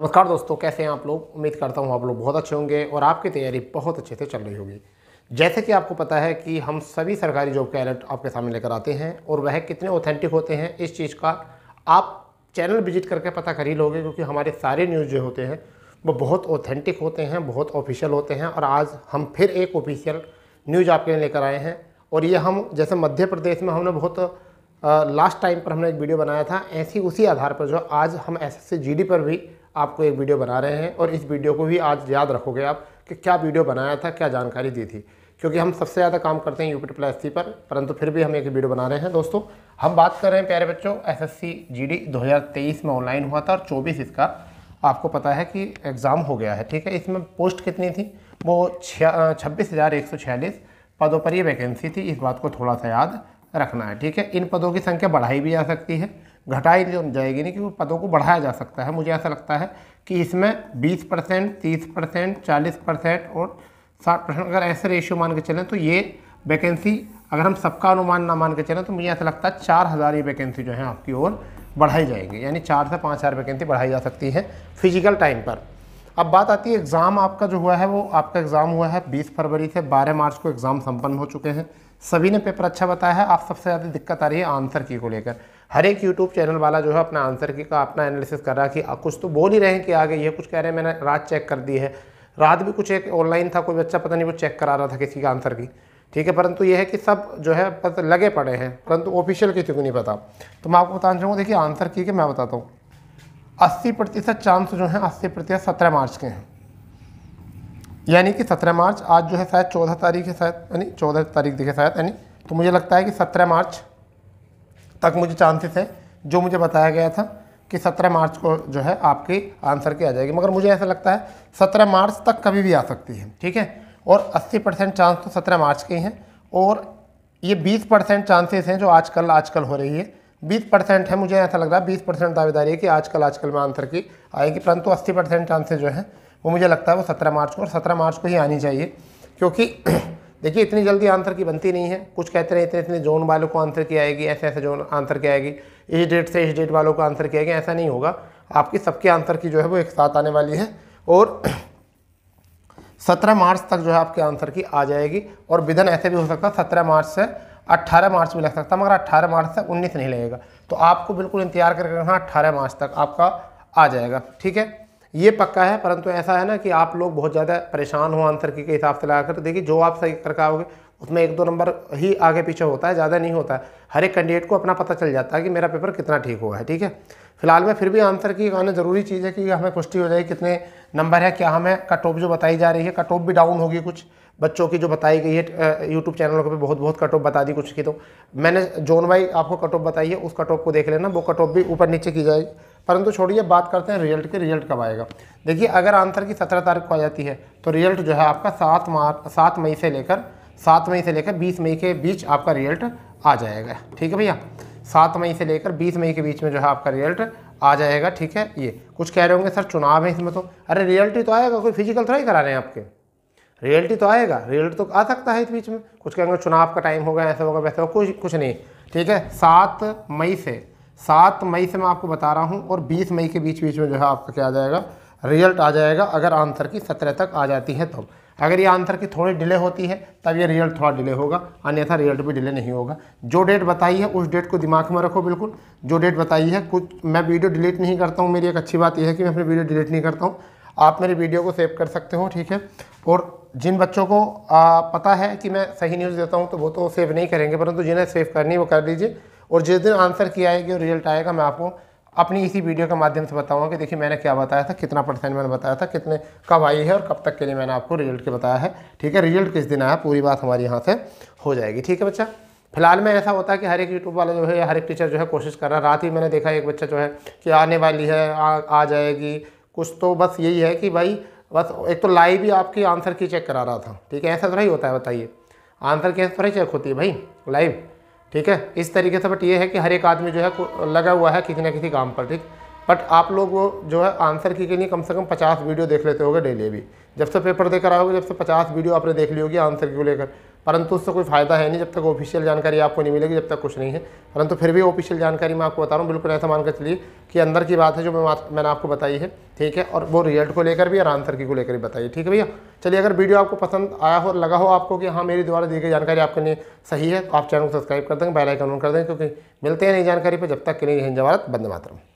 नमस्कार दोस्तों कैसे हैं आप लोग उम्मीद करता हूं आप लोग बहुत अच्छे होंगे और आपकी तैयारी बहुत अच्छे से चल रही होगी जैसे कि आपको पता है कि हम सभी सरकारी जॉब के अलर्ट आपके सामने लेकर आते हैं और वह कितने ऑथेंटिक होते हैं इस चीज़ का आप चैनल विजिट करके पता कर ही लोगे क्योंकि हमारे सारे न्यूज़ जो होते हैं वो बहुत ऑथेंटिक होते हैं बहुत ऑफिशियल होते हैं और आज हम फिर एक ऑफिशियल न्यूज़ आपके लिए लेकर आए हैं और ये हम जैसे मध्य प्रदेश में हमने बहुत लास्ट टाइम पर हमने एक वीडियो बनाया था ऐसी उसी आधार पर जो आज हम एस एस पर भी आपको एक वीडियो बना रहे हैं और इस वीडियो को भी आज याद रखोगे आप कि क्या वीडियो बनाया था क्या जानकारी दी थी क्योंकि हम सबसे ज़्यादा काम करते हैं यूपी प्लस सी पर परंतु फिर भी हम एक वीडियो बना रहे हैं दोस्तों हम बात कर रहे हैं प्यारे बच्चों एस एस 2023 में ऑनलाइन हुआ था और चौबीस इसका आपको पता है कि एग्ज़ाम हो गया है ठीक है इसमें पोस्ट कितनी थी वो छब्बीस पदों पर ये वैकेंसी थी इस बात को थोड़ा सा याद रखना है ठीक है इन पदों की संख्या बढ़ाई भी जा सकती है घटाई नहीं तो जाएगी नहीं क्योंकि पदों को बढ़ाया जा सकता है मुझे ऐसा लगता है कि इसमें 20 परसेंट तीस परसेंट चालीस परसेंट और साठ परसेंट अगर ऐसे रेशियो मान के चलें तो ये वैकेंसी अगर हम सबका अनुमान ना मान के चलें तो मुझे ऐसा लगता है चार हज़ार ये वैकेंसी जो है आपकी ओर बढ़ाई जाएगी यानी चार से पाँच वैकेंसी बढ़ाई जा सकती है फिजिकल टाइम पर अब बात आती है एग्ज़ाम आपका जो हुआ है वो आपका एग्ज़ाम हुआ है बीस फरवरी से बारह मार्च को एग्ज़ाम सम्पन्न हो चुके हैं सभी ने पेपर अच्छा बताया है आप सबसे ज़्यादा दिक्कत आ रही है आंसर की को लेकर हर एक यूट्यूब चैनल वाला जो है अपना आंसर की का अपना एनालिसिस कर रहा कि कुछ तो बोल ही रहे हैं कि आगे ये कुछ कह रहे हैं मैंने रात चेक कर दी है रात भी कुछ एक ऑनलाइन था कोई बच्चा पता नहीं वो चेक करा रहा था किसी का आंसर की ठीक है परंतु यह है कि सब जो है बस लगे पड़े हैं परंतु ऑफिशियल किसी को नहीं पता तो मैं आपको बताना चाहूँगा देखिए आंसर की के मैं बताता हूँ अस्सी प्रतिशत चांस जो है अस्सी प्रतिशत सत्रह मार्च के हैं यानी कि सत्रह मार्च आज जो है शायद चौदह तारीख है शायद यानी चौदह तारीख दिखे शायद यानी तो मुझे लगता है कि सत्रह मार्च तक मुझे चांसेस है जो मुझे बताया गया था कि 17 मार्च को जो है आपके आंसर की आ जाएगी मगर मुझे ऐसा लगता है 17 मार्च तक कभी भी आ सकती है ठीक है और 80 परसेंट चांस तो 17 मार्च के ही हैं और ये 20 परसेंट चांसेस हैं जो आजकल आजकल हो रही है 20 परसेंट है मुझे ऐसा लग रहा है बीस परसेंट दावेदारी है कि आजकल आजकल में आंसर की आएगी परंतु अस्सी परसेंट चांसेज जो है वो मुझे लगता है वो सत्रह मार्च को और सत्रह मार्च को ही आनी चाहिए क्योंकि देखिए इतनी जल्दी आंसर की बनती नहीं है कुछ कहते हैं इतने इतने जोन वालों को आंसर की आएगी ऐसे ऐसे जोन आंसर की आएगी इस डेट से इस डेट वालों को आंसर किया आएगी ऐसा नहीं होगा आपकी सबके आंसर की जो है वो एक साथ आने वाली है और सत्रह मार्च तक जो है आपके आंसर की आ जाएगी और विधन ऐसे भी हो सकता है सत्रह मार्च से अट्ठारह मार्च भी लग सकता है मगर अट्ठारह मार्च से उन्नीस नहीं लगेगा तो आपको बिल्कुल इंतजार करके रखना अट्ठारह मार्च तक आपका आ जाएगा ठीक है ये पक्का है परंतु ऐसा है ना कि आप लोग बहुत ज़्यादा परेशान हो आंसर के हिसाब से लगा कर तो देखिए जो आप सही करके आओगे उसमें एक दो नंबर ही आगे पीछे होता है ज़्यादा नहीं होता है हर एक कैंडिडेट को अपना पता चल जाता है कि मेरा पेपर कितना ठीक हुआ है ठीक है फिलहाल में फिर भी आंसर की आना ज़रूरी चीज़ है कि हमें पुष्टि हो जाए कितने नंबर है क्या हमें कट ऑफ जो बताई जा रही है कट ऑफ भी डाउन होगी कुछ बच्चों की जो बताई गई है यूट्यूब चैनलों पे बहुत बहुत कट ऑफ बता दी कुछ की तो मैंने जोन भाई आपको कट ऑफ बताई है उस कट ऑफ को देख लेना वो कट ऑफ भी ऊपर नीचे की जाएगी परंतु छोड़िए बात करते हैं रिजल्ट के रिजल्ट कब आएगा देखिए अगर आंसर की सत्रह तारीख को आ जाती है तो रिजल्ट जो है आपका सात मार्च सात मई से लेकर सात मई से लेकर बीस मई के बीच आपका रिजल्ट आ जाएगा ठीक है भैया सात मई से लेकर बीस मई के बीच में जो है आपका रिजल्ट आ जाएगा ठीक है ये कुछ कह रहे होंगे सर चुनाव है इसमें तो अरे रियल्टी तो आएगा कोई फिजिकल थोड़ा ही करा रहे हैं आपके रियल्टी तो आएगा रिजल्ट तो आ सकता है इस बीच में कुछ कहेंगे चुनाव का टाइम होगा ऐसा होगा वैसा होगा कुछ कुछ नहीं ठीक है सात मई से सात मई से मैं आपको बता रहा हूँ और बीस मई के बीच बीच में जो है आपका क्या आ जाएगा रिजल्ट आ जाएगा अगर आंसर की सत्रह तक आ जाती है तो। अगर ये आंसर की थोड़ी डिले होती है तब ये रिजल्ट थोड़ा डिले होगा अन्यथा रिजल्ट भी डिले नहीं होगा जो डेट बताई है उस डेट को दिमाग में रखो बिल्कुल जो डेट बताई है कुछ मैं वीडियो डिलीट नहीं करता हूँ मेरी एक अच्छी बात यह है कि मैं अपनी वीडियो डिलीट नहीं करता हूँ आप मेरी वीडियो को सेव कर सकते हो ठीक है और जिन बच्चों को आ, पता है कि मैं सही न्यूज़ देता हूँ तो वो तो सेव नहीं करेंगे परंतु जिन्हें सेव करनी वो कर दीजिए और जिस दिन आंसर किया है कि रिजल्ट आएगा मैं आपको अपनी इसी वीडियो के माध्यम से बताऊंगा कि देखिए मैंने क्या बताया था कितना परसेंट मैंने बताया था कितने कब आई है और कब तक के लिए मैंने आपको रिजल्ट के बताया है ठीक है रिजल्ट किस दिन आया पूरी बात हमारी यहाँ से हो जाएगी ठीक है बच्चा फिलहाल में ऐसा होता है कि हर एक यूट्यूब वाला जो है हर एक टीचर जो है कोशिश कर रहा है रात ही मैंने देखा एक बच्चा जो है कि आने वाली है आ, आ जाएगी कुछ तो बस यही है कि भाई बस एक तो लाइव ही आपकी आंसर की चेक करा रहा था ठीक है ऐसा थोड़ा ही होता है बताइए आंसर की ऐसा थोड़ा चेक होती है भाई लाइव ठीक है इस तरीके से बट ये है कि हर एक आदमी जो है लगा हुआ है किसी ना किसी काम पर ठीक बट आप लोग वो जो है आंसर की के लिए कम से कम पचास वीडियो देख लेते होगे डेली भी जब से पेपर देकर आओगे जब से पचास वीडियो आपने देख ली होगी आंसर को लेकर परंतु उससे कोई फ़ायदा है नहीं जब तक ऑफिशियल जानकारी आपको नहीं मिलेगी जब तक कुछ नहीं है परंतु फिर भी ऑफिशियल जानकारी मैं आपको बता रहा हूँ बिल्कुल ऐसा मानकर चलिए कि अंदर की बात है जो मैं मैंने आपको बताई है ठीक है और वो रिजल्ट को लेकर भी और आंसर की को लेकर भी बताइए ठीक है भैया चलिए अगर वीडियो आपको पसंद आया हो लगा हो आपको कि हाँ मेरी द्वारा दी गई जानकारी आपके लिए सही है तो आप चैनल को सब्सक्राइब कर देंगे बेलाइकन ऑन कर देंगे क्योंकि मिलते हैं नई जानकारी पर जब तक के लिए हिंद बंद मातरम